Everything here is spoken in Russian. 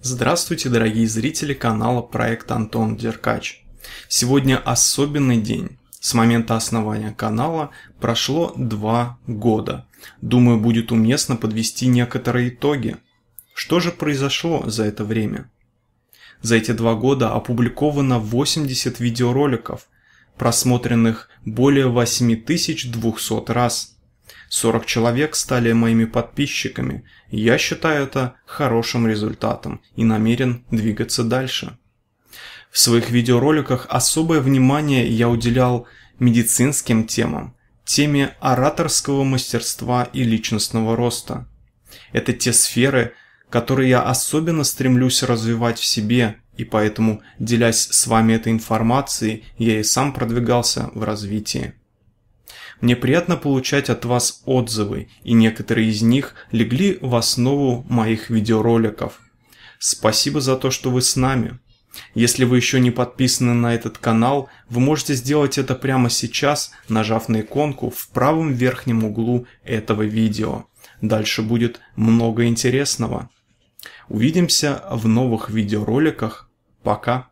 Здравствуйте, дорогие зрители канала Проект Антон Деркач. Сегодня особенный день. С момента основания канала прошло два года. Думаю, будет уместно подвести некоторые итоги. Что же произошло за это время? За эти два года опубликовано 80 видеороликов, просмотренных более 8200 раз – 40 человек стали моими подписчиками. Я считаю это хорошим результатом и намерен двигаться дальше. В своих видеороликах особое внимание я уделял медицинским темам, теме ораторского мастерства и личностного роста. Это те сферы, которые я особенно стремлюсь развивать в себе, и поэтому, делясь с вами этой информацией, я и сам продвигался в развитии. Мне приятно получать от вас отзывы, и некоторые из них легли в основу моих видеороликов. Спасибо за то, что вы с нами. Если вы еще не подписаны на этот канал, вы можете сделать это прямо сейчас, нажав на иконку в правом верхнем углу этого видео. Дальше будет много интересного. Увидимся в новых видеороликах. Пока!